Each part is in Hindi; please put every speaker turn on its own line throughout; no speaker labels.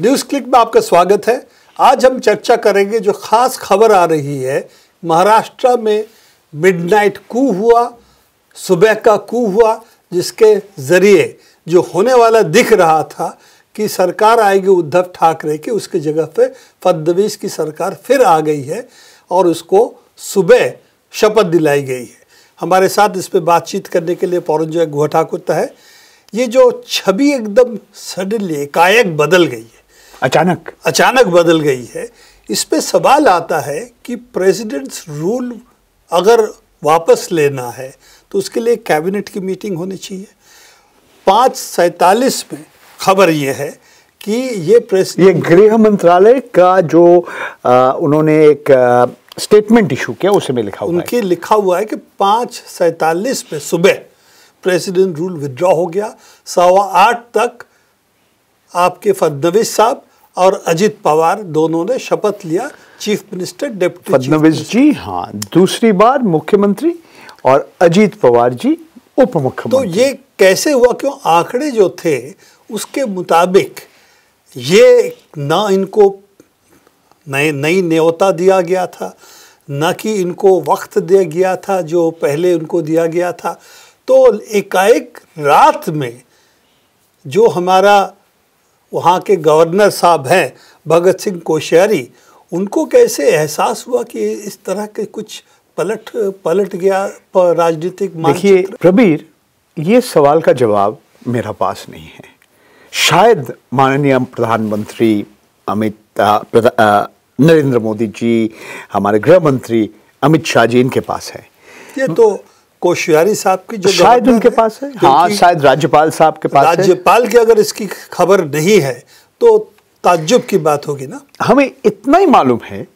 न्यूज़ क्लिक में आपका स्वागत है आज हम चर्चा करेंगे जो खास खबर आ रही है महाराष्ट्र में मिडनाइट कू हुआ सुबह का कू हुआ जिसके ज़रिए जो होने वाला दिख रहा था कि सरकार आएगी उद्धव ठाकरे की उसकी जगह पे फडनवीस की सरकार फिर आ गई है और उसको सुबह शपथ दिलाई गई है हमारे साथ इस पर बातचीत करने के लिए पौरंजय गुहठा कुत्ता है ये जो छवि एकदम सडनली एकाएक बदल गई है अचानक अचानक बदल गई है इस पे सवाल आता है कि प्रेसिडेंट्स रूल अगर वापस लेना है तो उसके लिए कैबिनेट की मीटिंग होनी चाहिए पाँच सैतालीस में खबर ये है कि ये प्रेस ये गृह मंत्रालय का जो आ, उन्होंने एक स्टेटमेंट इशू किया उसे में लिखा हुआ उनके है। लिखा हुआ है कि पाँच सैतालीस में सुबह प्रेसिडेंट रूल विदड्रॉ हो गया सवा आठ तक आपके फडनवीस साहब और अजित पवार दोनों ने शपथ लिया chief minister deputy Fadnavis ji हाँ दूसरी बार मुख्यमंत्री और अजीत पवार जी उप तो ये कैसे हुआ क्यों आंकड़े जो थे उसके मुताबिक ये ना इनको नए नई न्योता दिया गया था न कि इनको वक्त दिया गया था जो पहले उनको दिया गया था तो एकाएक रात में जो हमारा वहाँ के गवर्नर साहब हैं भगत सिंह कोश्यारी उनको कैसे एहसास हुआ कि इस तरह के कुछ पलट पलट गया राजनीतिक देखिए
प्रबीर ये सवाल का जवाब मेरा पास नहीं है शायद माननीय प्रधानमंत्री अमित नरेंद्र मोदी जी हमारे गृह मंत्री अमित शाह जी इनके पास है
ये तो कोश्यारी साहब की जो शायद उनके पास है हाँ शायद राज्यपाल साहब के पास राज्यपाल की अगर इसकी खबर नहीं है तो ताज्जुब की बात होगी ना हमें इतना ही मालूम
है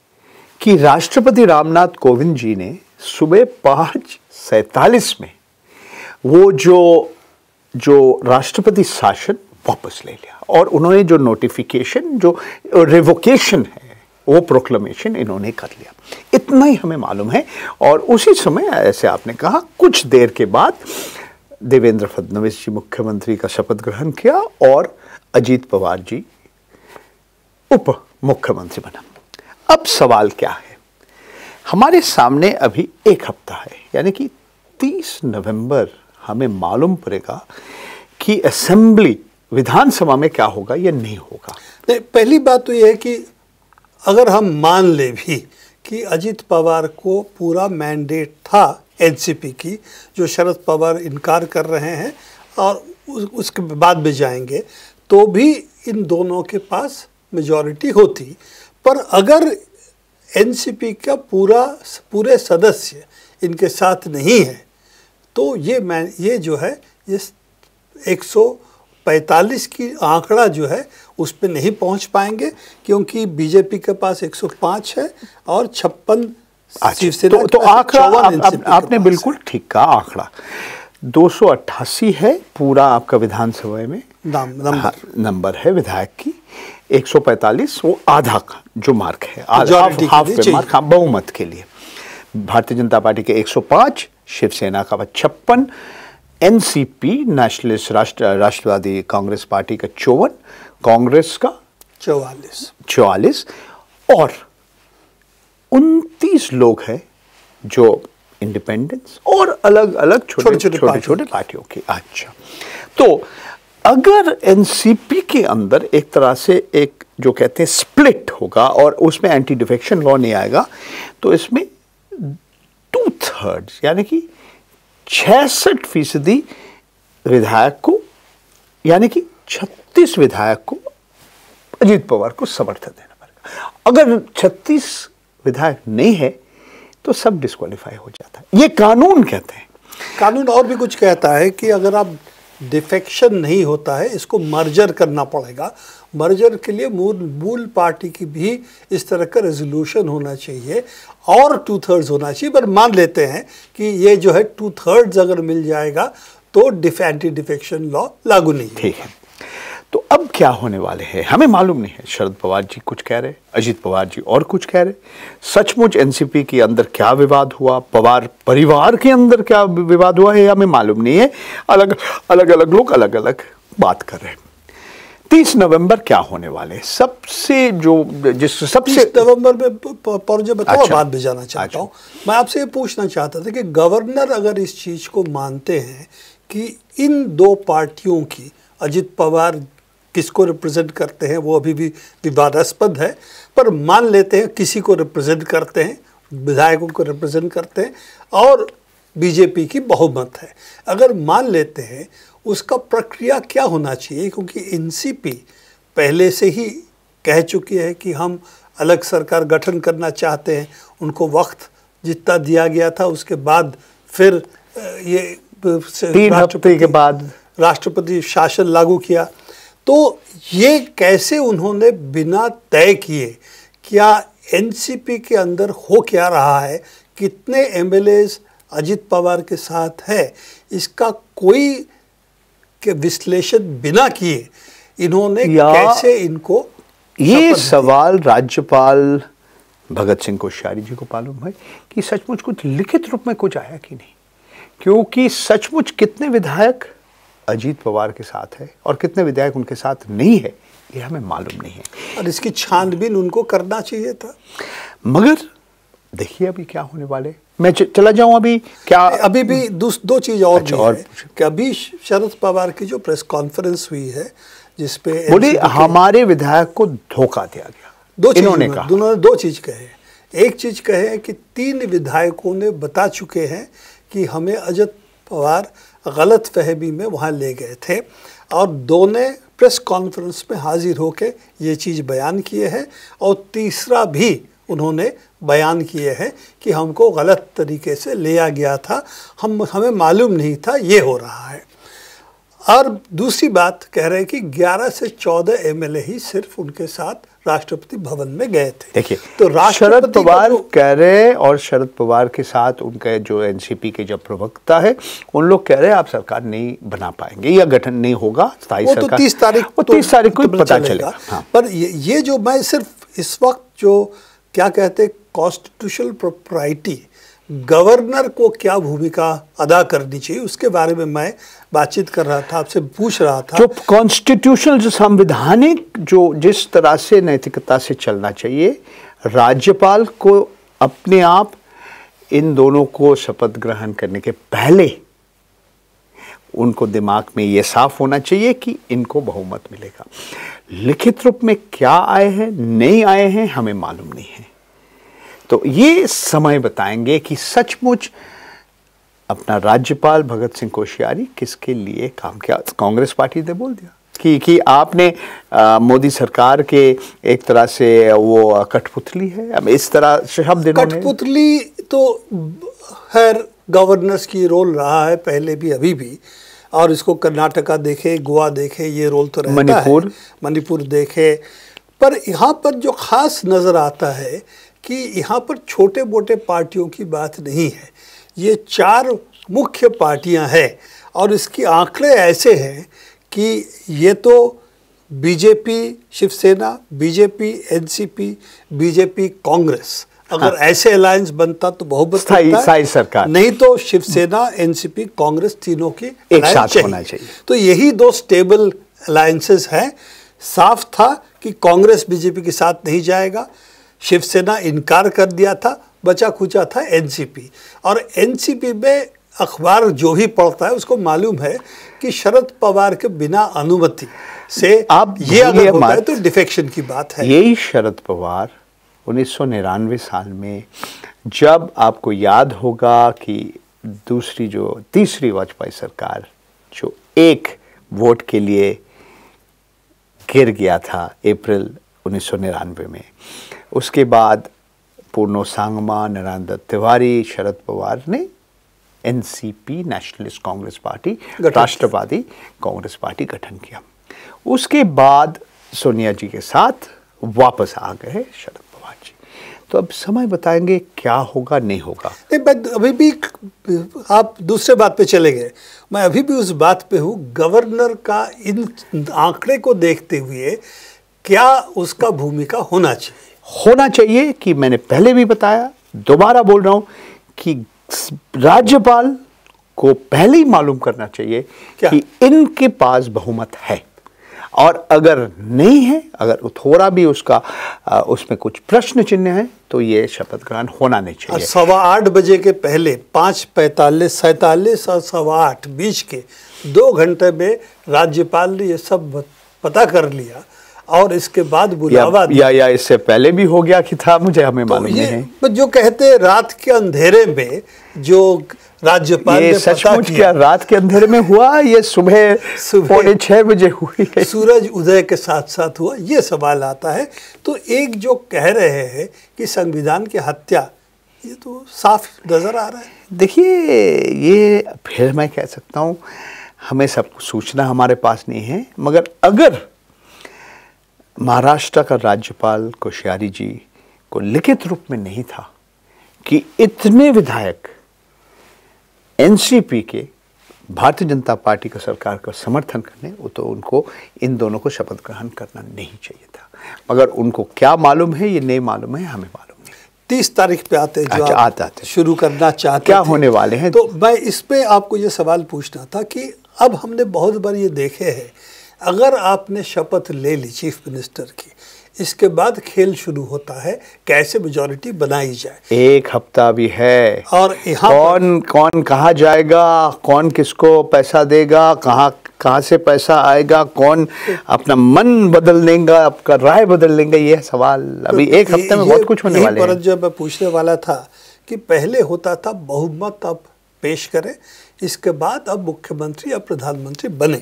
कि राष्ट्रपति रामनाथ कोविंद जी ने सुबह पाँच सैतालीस में वो जो जो राष्ट्रपति शासन वापस ले लिया और उन्होंने जो नोटिफिकेशन जो रिवोकेशन है वो प्रोक्लमेशन इन्होंने कर लिया इतना ही हमें मालूम है और उसी समय ऐसे आपने कहा कुछ देर के बाद देवेंद्र फडणवीस जी मुख्यमंत्री का शपथ ग्रहण किया और अजीत पवार जी उप मुख्यमंत्री बना अब सवाल क्या है हमारे सामने अभी एक हफ्ता है यानी कि 30 नवंबर हमें मालूम पड़ेगा कि असेंबली
विधानसभा में क्या होगा या नहीं होगा नहीं पहली बात तो यह है कि अगर हम मान ले भी कि अजित पवार को पूरा मैंडेट था एनसीपी की जो शरद पवार इनकार कर रहे हैं और उसके बाद में जाएंगे तो भी इन दोनों के पास मेजॉरिटी होती पर अगर एनसीपी का पूरा पूरे सदस्य इनके साथ नहीं है तो ये मैं ये जो है ये सौ पैंतालीस की आंकड़ा जो है उस पर नहीं पहुंच पाएंगे क्योंकि बीजेपी के पास 105 है और छप्पन अच्छा, तो, तो आंकड़ा आप, आप, आपने बिल्कुल ठीक
कहा आंकड़ा 288 है पूरा आपका विधानसभा में हाँ, नंबर है विधायक की 145 वो आधा का जो मार्क है हाँ, बहुमत के लिए भारतीय जनता पार्टी के 105 शिवसेना का छप्पन एनसीपी नेशनलिस्ट राष्ट्र राष्ट्रवादी कांग्रेस पार्टी का चौवन कांग्रेस का चौवालीस चौवालीस और उनतीस लोग हैं जो इंडिपेंडेंस और अलग अलग छोटे छोटे छोटे पार्टियों के अच्छा तो अगर एनसीपी के अंदर एक तरह से एक जो कहते हैं स्प्लिट होगा और उसमें एंटी डिफेक्शन लॉ नहीं आएगा तो इसमें टू थर्ड यानी कि छियासठ फीसदी विधायक को यानी कि छत्तीस विधायक को अजीत पवार को समर्थन देना पड़ेगा अगर छत्तीस
विधायक नहीं है तो सब डिस्कालीफाई हो जाता है ये कानून कहते हैं कानून और भी कुछ कहता है कि अगर आप डिफेक्शन नहीं होता है इसको मर्जर करना पड़ेगा मर्जर के लिए मूल मूल पार्टी की भी इस तरह का रेजोल्यूशन होना चाहिए और टू थर्ड्स होना चाहिए पर मान लेते हैं कि ये जो है टू थर्ड्स अगर मिल जाएगा तो डिफ एंटी डिफेक्शन लॉ लागू नहीं ठीक
है अब क्या होने वाले हैं हमें मालूम नहीं है शरद पवार जी कुछ कह रहे अजीत पवार जी और कुछ कह रहे सचमुच एनसीपी के अंदर क्या विवाद हुआ पवार परिवार के अंदर क्या विवाद हुआ है हमें मालूम नहीं है अलग अलग अलग लोग अलग अलग बात कर रहे हैं
तीस नवंबर क्या होने वाले सबसे जो जिस सबसे नवंबर में बताओ अच्छा, बात भेजाना चाहता अच्छा। हूँ मैं आपसे ये पूछना चाहता था कि गवर्नर अगर इस चीज़ को मानते हैं कि इन दो पार्टियों की अजित पवार किसको रिप्रेजेंट करते हैं वो अभी भी विवादास्पद है पर मान लेते हैं किसी को रिप्रेजेंट करते हैं विधायकों को रिप्रेजेंट करते हैं और बीजेपी की बहुमत है अगर मान लेते हैं उसका प्रक्रिया क्या होना चाहिए क्योंकि एनसीपी पहले से ही कह चुकी है कि हम अलग सरकार गठन करना चाहते हैं उनको वक्त जितना दिया गया था उसके बाद फिर ये राष्ट्रपति के बाद राष्ट्रपति शासन लागू किया तो ये कैसे उन्होंने बिना तय किए क्या एनसीपी के अंदर हो क्या रहा है कितने एम अजित पवार के साथ है इसका कोई के विश्लेषण बिना किए इन्होंने कैसे
इनको ये सवाल राज्यपाल भगत सिंह कोश्यारी जी को मालूम है कि सचमुच कुछ लिखित रूप में कुछ आया कि नहीं क्योंकि सचमुच कितने विधायक अजीत पवार के साथ है और कितने विधायक उनके साथ नहीं है ये हमें मालूम नहीं है
और इसकी छानबीन उनको करना चाहिए था मगर देखिए अभी क्या होने वाले मैं चला जाऊं अभी क्या अभी भी दो चीज और अच्छा, भी और है कि अभी शरद पवार की जो प्रेस कॉन्फ्रेंस हुई है जिसपे बोली
हमारे विधायक को धोखा दिया गया दो चीज कहा
दोनों ने दो चीज कहे एक चीज कहे कि तीन विधायकों ने बता चुके हैं कि हमें अजत पवार गलत फहमी में वहाँ ले गए थे और दोनों प्रेस कॉन्फ्रेंस में हाजिर होकर ये चीज़ बयान किए है और तीसरा भी उन्होंने बयान किए हैं कि हमको गलत तरीके से लिया गया था हम हमें मालूम नहीं था ये हो रहा है और दूसरी बात कह रहे हैं कि 11 से 14 एमएलए ही सिर्फ उनके साथ राष्ट्रपति भवन में गए थे
देखिए तो शरद पवार कह रहे हैं और शरद पवार के साथ उनके जो एनसीपी के जो प्रवक्ता है उन लोग कह रहे हैं आप सरकार नहीं बना पाएंगे या गठन नहीं होगा स्थायी तो सरकार तीस तारीख तो, तीस तारीख को तो पता चलेगा हाँ।
पर ये, ये जो मैं सिर्फ इस वक्त जो क्या कहते हैं कॉन्स्टिट्यूशनल प्रोपराइटी गवर्नर को क्या भूमिका अदा करनी चाहिए उसके बारे में मैं बातचीत कर रहा था आपसे पूछ रहा था जो
कॉन्स्टिट्यूशनल जो संविधानिक जो जिस तरह से नैतिकता से चलना चाहिए राज्यपाल को अपने आप इन दोनों को शपथ ग्रहण करने के पहले उनको दिमाग में ये साफ होना चाहिए कि इनको बहुमत मिलेगा लिखित रूप में क्या आए हैं नहीं आए हैं हमें मालूम नहीं है तो ये समय बताएंगे कि सचमुच अपना राज्यपाल भगत सिंह कोश्यारी किसके लिए काम किया कांग्रेस पार्टी ने बोल दिया कि कि आपने मोदी सरकार के एक तरह से वो कठपुतली है अब इस तरह शब्द
कठपुतली तो खैर गवर्नर्स की रोल रहा है पहले भी अभी भी और इसको कर्नाटका देखे गोवा देखे ये रोल तो रहता मणिपुर मणिपुर देखे पर यहाँ पर जो खास नज़र आता है कि यहाँ पर छोटे मोटे पार्टियों की बात नहीं है ये चार मुख्य पार्टियां हैं और इसके आंकड़े ऐसे हैं कि ये तो BJP Shiv Sena BJP NCP BJP Congress अगर हाँ। ऐसे अलायंस बनता तो बहुत स्थायी स्थायी सरकार नहीं तो शिवसेना एनसीपी कांग्रेस तीनों के एक साथ चाहिए। होना चाहिए तो यही दो स्टेबल अलायंसेस हैं साफ था कि कांग्रेस बीजेपी के साथ नहीं जाएगा शिवसेना इनकार कर दिया था बचा खुचा था एनसीपी और एनसीपी में अखबार जो भी पढ़ता है उसको मालूम है कि शरद पवार के बिना अनुमति से आप ये अगर होता है तो डिफेक्शन की
बात है यही शरद पवार उन्नीस साल में जब आपको याद होगा कि दूसरी जो तीसरी वाजपेयी सरकार जो एक वोट के लिए गिर गया था अप्रैल उन्नीस में उसके बाद पूर्णो सांगमा नरेंद्र तिवारी शरद पवार ने NCP nationalist Congress party Rashtrawadi Congress party गठन किया उसके बाद सोनिया जी के साथ वापस आ गए शरद पवार जी तो अब समय बताएंगे क्या होगा नहीं होगा
नहीं बट अभी भी आप दूसरे बात पे चले गए मैं अभी भी उस बात पे हूँ गवर्नर का इन आंकड़े को देखते हुए क्या उसका भूमिका होना चाहिए होना चाहिए कि
मैंने पहले भी बताया दोबारा बोल रहा हूं कि राज्यपाल को पहले ही मालूम करना चाहिए क्या? कि इनके पास बहुमत है और अगर नहीं है अगर थोड़ा भी उसका आ, उसमें कुछ प्रश्न चिन्ह है तो ये शपथ ग्रहण होना नहीं चाहिए
सवा आठ बजे के पहले पाँच पैंतालीस सैतालीस और सवा आठ बीच के दो घंटे में राज्यपाल ने ये सब पता कर लिया और इसके बाद बुलावा या, या
या इससे पहले भी हो गया कि था मुझे हमें तो मालूम तो
नहीं जो कहते रात के अंधेरे में जो राज्यपाल ये सचमुच क्या रात के अंधेरे में हुआ ये सुबह सुबह छह बजे हुई है सूरज उदय के साथ साथ हुआ ये सवाल आता है तो एक जो कह रहे हैं कि संविधान की हत्या ये तो साफ नज़र आ रहा है
देखिए ये फिर मैं कह सकता हूँ हमें सब सूचना हमारे पास नहीं है मगर अगर महाराष्ट्र का राज्यपाल कोश्यारी जी को लिखित रूप में नहीं था कि इतने विधायक एनसीपी के भारतीय जनता पार्टी का सरकार का समर्थन करने वो तो उनको इन दोनों को शपथ ग्रहण करना नहीं चाहिए था मगर उनको क्या मालूम है ये नहीं मालूम है हमें मालूम
तीस तारीख पे आते जो अच्छा, आते आते शुरू करना चाहते क्या थे? होने वाले हैं तो मैं इस पे आपको ये सवाल पूछना था कि अब हमने बहुत बार ये देखे हैं अगर आपने शपथ ले ली चीफ मिनिस्टर की इसके बाद खेल शुरू होता है कैसे मेजोरिटी बनाई जाए
एक हफ्ता भी है और यहाँ कौन कौन कहाँ जाएगा कौन किसको पैसा देगा कहाँ कहाँ से पैसा आएगा कौन अपना मन बदल लेगा आपका राय बदल लेंगे यह सवाल तो अभी एक हफ्ते में बहुत कुछ होने वाले हैं
जब मैं पूछने वाला था कि पहले होता था बहुमत अब पेश करें इसके बाद अब मुख्यमंत्री या प्रधानमंत्री बने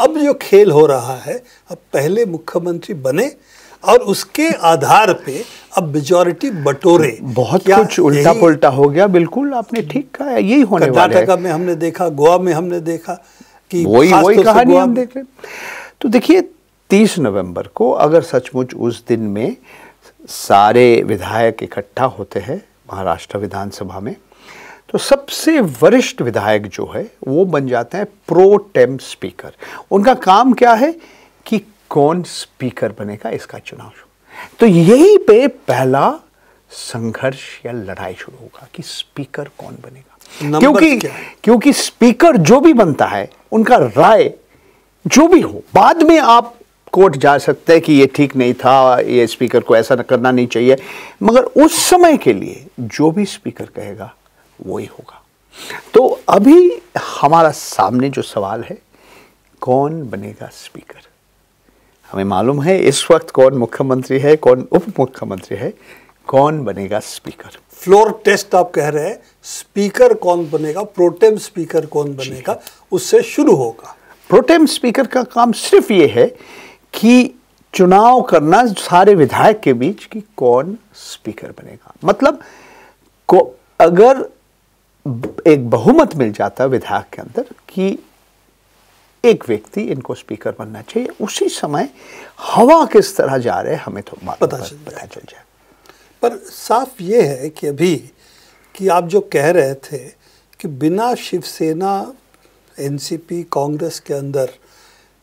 अब जो खेल हो रहा है अब पहले मुख्यमंत्री बने और उसके आधार पे अब मेजोरिटी बटोरे बहुत कुछ उल्टा पुलटा हो गया बिल्कुल आपने ठीक कहा यही होने कर्नाटका में हमने देखा गोवा में हमने देखा कि वही वही कहानी हम देख रहे
तो देखिए तीस नवंबर को अगर सचमुच उस दिन में सारे विधायक इकट्ठा होते हैं महाराष्ट्र विधानसभा में तो सबसे वरिष्ठ विधायक जो है वो बन जाते हैं प्रो टेम स्पीकर उनका काम क्या है कि कौन स्पीकर बनेगा इसका चुनाव तो यही पे पहला संघर्ष या लड़ाई शुरू होगा कि स्पीकर कौन बनेगा क्योंकि क्योंकि स्पीकर जो भी बनता है उनका राय जो भी हो बाद में आप कोर्ट जा सकते हैं कि ये ठीक नहीं था ये स्पीकर को ऐसा करना नहीं चाहिए मगर उस समय के लिए जो भी स्पीकर कहेगा वो ही होगा तो अभी हमारा सामने जो सवाल है कौन बनेगा स्पीकर हमें मालूम है इस वक्त कौन मुख्यमंत्री है कौन उप मुख्यमंत्री है कौन
बनेगा स्पीकर फ्लोर टेस्ट आप कह रहे हैं स्पीकर कौन बनेगा प्रोटेम स्पीकर कौन बनेगा उससे शुरू होगा प्रोटेम स्पीकर का काम सिर्फ ये है
कि चुनाव करना सारे विधायक के बीच कि कौन स्पीकर बनेगा मतलब को अगर एक बहुमत मिल जाता है विधायक के अंदर कि एक व्यक्ति इनको स्पीकर बनना चाहिए उसी समय
हवा किस तरह जा रहे हमें तो पता चल पता चल जाए पर साफ ये है कि अभी कि आप जो कह रहे थे कि बिना शिवसेना एनसीपी कांग्रेस के अंदर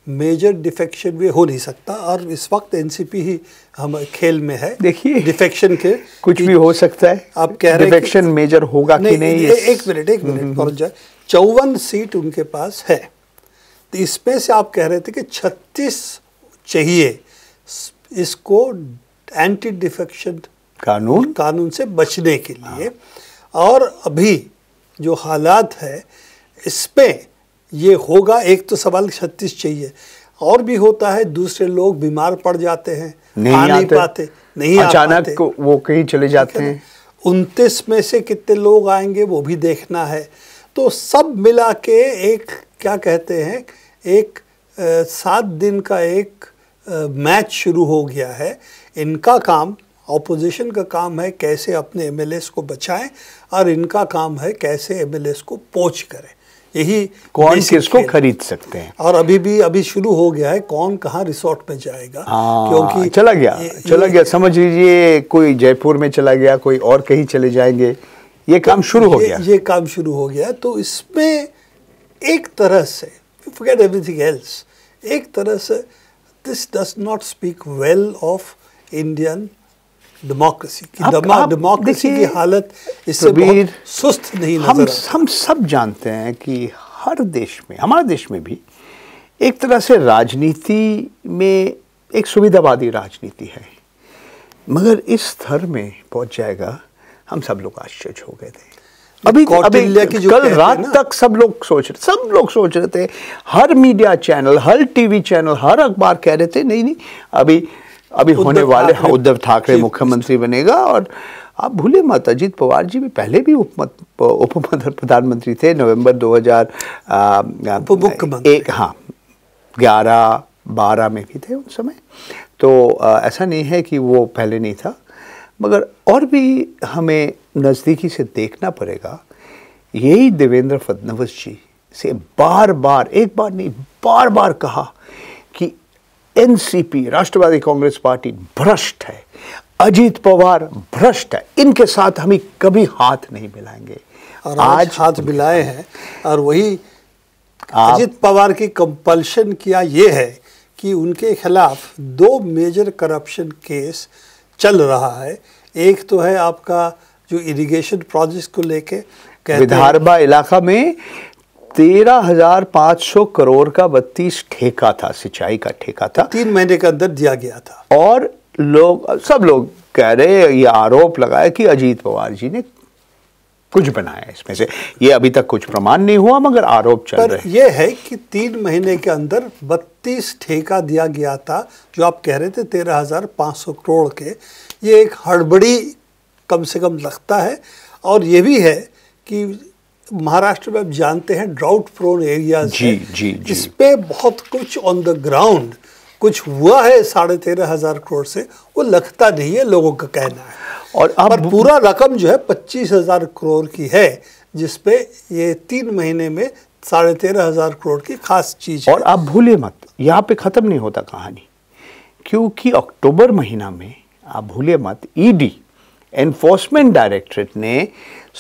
मेजर डिफेक्शन भी हो नहीं सकता और इस वक्त एनसीपी ही हम खेल में है देखिए डिफेक्शन के कुछ भी हो सकता है आप कह रहे डिफेक्शन मेजर होगा नहीं, कि नहीं, नहीं एक मिनट एक मिनट और हम्म, हम्म, हम्म। जाए चौवन सीट उनके पास है तो इसमें से आप कह रहे थे कि छत्तीस चाहिए इसको एंटी डिफेक्शन कानून कानून से बचने के हाँ। लिए और अभी जो हालात है इसमें ये होगा एक तो सवाल छत्तीस चाहिए और भी होता है दूसरे लोग बीमार पड़ जाते हैं नहीं आ नहीं पाते नहीं अचानक वो कहीं चले जाते हैं उनतीस में से कितने लोग आएंगे वो भी देखना है तो सब मिला के एक क्या कहते हैं एक सात दिन का एक मैच शुरू हो गया है इनका काम ऑपोजिशन का काम है कैसे अपने एमएलएस को बचाएं और इनका काम है कैसे एमएलएस को पोच करें यही कौन किसको खरीद सकते हैं और अभी भी अभी शुरू हो गया है कौन कहाँ रिसोर्ट में जाएगा
आ, हाँ, क्योंकि चला गया ये, चला ये, गया समझ लीजिए कोई जयपुर में चला गया कोई और कहीं चले जाएंगे ये काम तो शुरू हो गया
ये काम शुरू हो गया तो इसमें एक तरह से फॉरगेट एवरीथिंग एल्स एक तरह से this does not speak well of Indian democracy की डेमोक्रेसी की हालत इससे बहुत सुस्त नहीं हम
हम सब जानते हैं कि हर देश में हमारे देश में भी एक तरह से राजनीति में एक सुविधावादी राजनीति है मगर इस स्तर में पहुंच जाएगा हम सब लोग आश्चर्य हो गए थे अभी अभी की जो कल रात तक सब लोग सोच रहे सब लोग सोच रहे थे हर मीडिया चैनल हर टीवी चैनल हर अखबार कह रहे थे नहीं नहीं अभी अभी होने वाले उद्धव ठाकरे मुख्यमंत्री बनेगा और आप भूले मत अजीत पवार जी भी पहले भी उप प्रधानमंत्री थे नवंबर 2000 एक हाँ ग्यारह बारह में भी थे उस समय तो आ, ऐसा नहीं है कि वो पहले नहीं था मगर और भी हमें नज़दीकी से देखना पड़ेगा यही देवेंद्र फडनवीस जी से बार बार एक बार नहीं बार बार कहा एनसीपी राष्ट्रवादी कांग्रेस पार्टी भ्रष्ट है अजीत पवार भ्रष्ट है
इनके साथ हमें कभी हाथ नहीं मिलाएंगे और आज, आज हाथ मिलाए हैं और वही अजित पवार की कंपल्शन किया ये है कि उनके खिलाफ दो मेजर करप्शन केस चल रहा है एक तो है आपका जो इरिगेशन प्रोजेक्ट को लेके विधारबा इलाका में
तेरह हजार पाँच सौ करोड़ का बत्तीस ठेका था सिंचाई का ठेका था तीन महीने के अंदर दिया गया था और लोग सब लोग कह रहे ये आरोप लगाया कि अजीत पवार जी ने कुछ बनाया इसमें से ये अभी तक कुछ प्रमाण नहीं हुआ मगर आरोप चल रहे
ये है कि तीन महीने के अंदर बत्तीस ठेका दिया गया था जो आप कह रहे थे तेरह हजार पाँच सौ करोड़ के ये एक हड़बड़ी कम से कम लगता है और ये भी है कि महाराष्ट्र में आप जानते हैं ड्राउट प्रोन एरिया जी, जी, जी. इस पे बहुत कुछ ऑन द ग्राउंड कुछ हुआ है साढ़े तेरह हजार करोड़ से वो लगता नहीं है लोगों का कहना है और अब पर पूरा रकम जो है पच्चीस हजार करोड़ की है जिसपे ये तीन महीने में साढ़े तेरह हजार करोड़ की खास चीज और आप भूले मत यहाँ पे ख़त्म नहीं होता कहानी
क्योंकि अक्टूबर महीना में आप भूले मत ईडी एनफोर्समेंट डायरेक्टरेट ने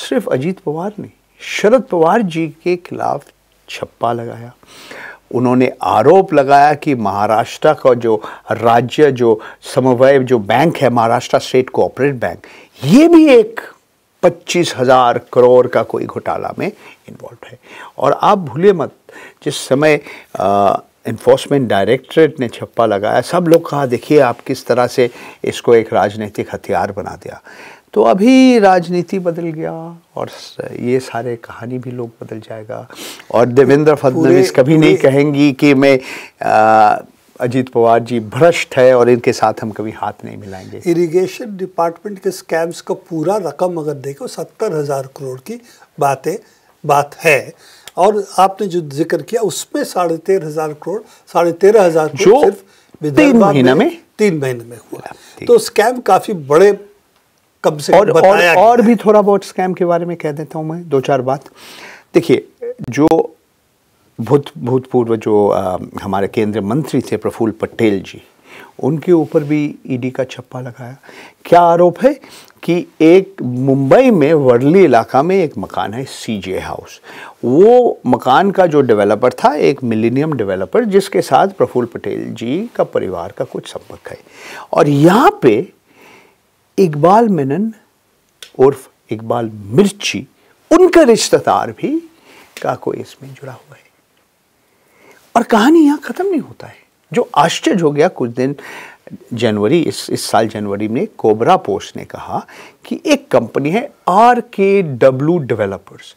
सिर्फ अजीत पवार ने शरद पवार जी के खिलाफ छप्पा लगाया उन्होंने आरोप लगाया कि महाराष्ट्र का जो राज्य जो समवय जो बैंक है महाराष्ट्र स्टेट कोऑपरेटिव बैंक ये भी एक पच्चीस हजार करोड़ का कोई घोटाला में इन्वॉल्व है और आप भूलिए मत जिस समय इन्फोर्समेंट डायरेक्टरेट ने छप्पा लगाया सब लोग कहा देखिए आप किस तरह से इसको एक राजनीतिक हथियार बना दिया तो अभी राजनीति बदल गया और ये सारे कहानी भी लोग बदल जाएगा और देवेंद्र फडणवीस कभी नहीं कहेंगी कि मैं अजीत पवार जी भ्रष्ट है और इनके साथ हम कभी हाथ नहीं मिलाएंगे
इरिगेशन डिपार्टमेंट के स्कैम्स का पूरा रकम अगर देखो सत्तर हज़ार करोड़ की बातें बात है और आपने जो जिक्र किया उसमें साढ़े तेरह हज़ार करोड़ साढ़े तेरह हज़ार जो सिर्फ तीन महीना में तीन महीने में हुआ तो स्कैम काफ़ी बड़े कब से और और, और
भी थोड़ा बहुत स्कैम के बारे में कह देता हूँ मैं दो चार बात देखिए जो भूत भूतपूर्व जो आ, हमारे केंद्रीय मंत्री थे प्रफुल्ल पटेल जी उनके ऊपर भी ईडी e का छप्पा लगाया क्या आरोप है कि एक मुंबई में वर्ली इलाका में एक मकान है सीजे हाउस वो मकान का जो डेवलपर था एक मिलेनियम डेवलपर जिसके साथ प्रफुल्ल पटेल जी का परिवार का कुछ संपर्क है और यहाँ पे इकबाल मिनन उर्फ इकबाल मिर्ची उनका रिश्तेदार भी काको इसमें जुड़ा हुआ है और कहानी यहां ख़त्म नहीं होता है जो आश्चर्य हो गया कुछ दिन जनवरी इस इस साल जनवरी में कोबरा पोस्ट ने कहा कि एक कंपनी है आर के डब्ल्यू डेवलपर्स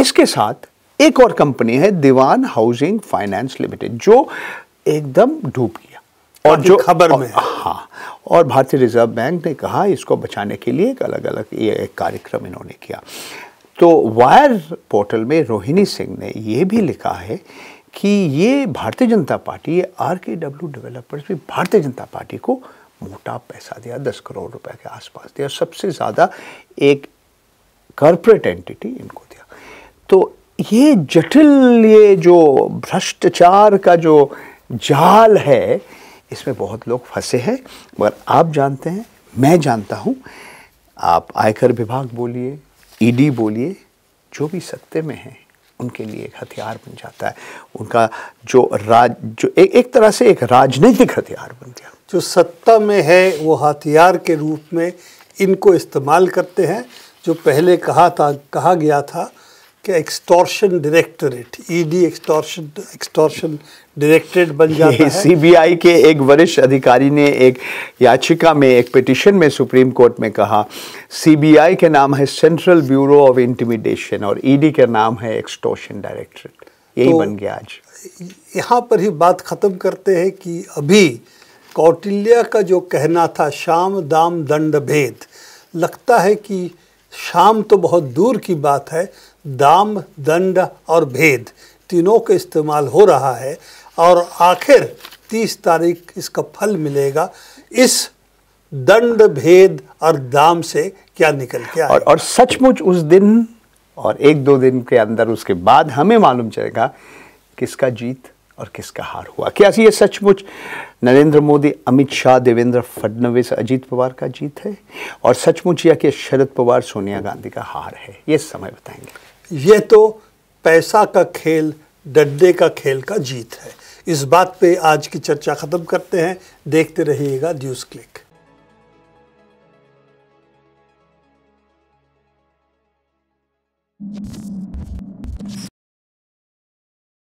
इसके साथ एक और कंपनी है दीवान हाउसिंग फाइनेंस लिमिटेड जो एकदम डूबी और जो खबर में हाँ और भारतीय रिजर्व बैंक ने कहा इसको बचाने के लिए एक अलग अलग ये एक कार्यक्रम इन्होंने किया तो वायर पोर्टल में रोहिणी सिंह ने ये भी लिखा है कि ये भारतीय जनता पार्टी ये आर के डब्ल्यू डेवलपर्स भी भारतीय जनता पार्टी को मोटा पैसा दिया दस करोड़ रुपए के आसपास दिया सबसे ज़्यादा एक कॉरपोरेट एंटिटी इनको दिया तो ये जटिल ये जो भ्रष्टाचार का जो जाल है इसमें बहुत लोग फंसे हैं मगर आप जानते हैं मैं जानता हूँ आप आयकर विभाग बोलिए ईडी e बोलिए जो भी सत्ते में हैं उनके लिए एक हथियार बन जाता है उनका जो राज जो ए, एक तरह से एक राजनीतिक हथियार
बन गया जो सत्ता में है वो हथियार के रूप में इनको इस्तेमाल करते हैं जो पहले कहा था कहा गया था कि extortion directorate ED extortion extortion directorate बन जाता है सीबीआई
के एक वरिष्ठ अधिकारी ने एक याचिका में एक पिटिशन में सुप्रीम कोर्ट में कहा सीबीआई के नाम है सेंट्रल ब्यूरो ऑफ इंटिमिडेशन और ईडी e का नाम है एक्सटॉर्शन डायरेक्टरेट यही तो बन गया आज
यहाँ पर ही बात ख़त्म करते हैं कि अभी कौटिल्य का जो कहना था शाम दाम दंड भेद लगता है कि शाम तो बहुत दूर की बात है दाम दंड और भेद तीनों का इस्तेमाल हो रहा है और आखिर तीस तारीख इसका फल मिलेगा इस दंड भेद और दाम से क्या निकल के और,
और सचमुच उस दिन और एक दो दिन के अंदर उसके बाद हमें मालूम चलेगा किसका जीत और किसका हार हुआ क्या ये सचमुच नरेंद्र मोदी अमित शाह देवेंद्र फडणवीस अजीत पवार का जीत है और सचमुच यह कि शरद पवार सोनिया गांधी का हार है
ये समय बताएंगे ये तो पैसा का खेल डंडे का खेल का जीत है इस बात पे आज की चर्चा ख़त्म करते हैं देखते रहिएगा न्यूज़ क्लिक Thank you.